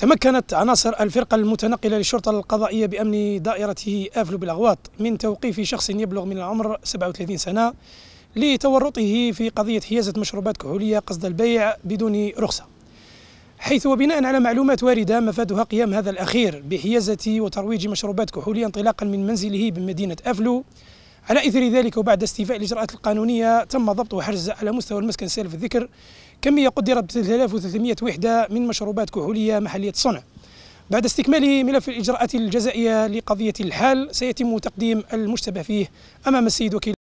تمكنت عناصر الفرقة المتنقلة للشرطة القضائية بأمن دائرته آفلو بالأغواط من توقيف شخص يبلغ من العمر 37 سنة لتورطه في قضية حيازة مشروبات كحولية قصد البيع بدون رخصة حيث وبناء على معلومات واردة مفادها قيام هذا الأخير بحيازة وترويج مشروبات كحولية انطلاقا من منزله بمدينة أفلو على إثر ذلك وبعد استيفاء الإجراءات القانونية تم ضبط وحجز على مستوى المسكن سالف الذكر كمية قدرت ب 3300 وحدة من مشروبات كحولية محلية الصنع بعد استكمال ملف الإجراءات الجزائية لقضية الحال سيتم تقديم المشتبه فيه أمام السيد وكيل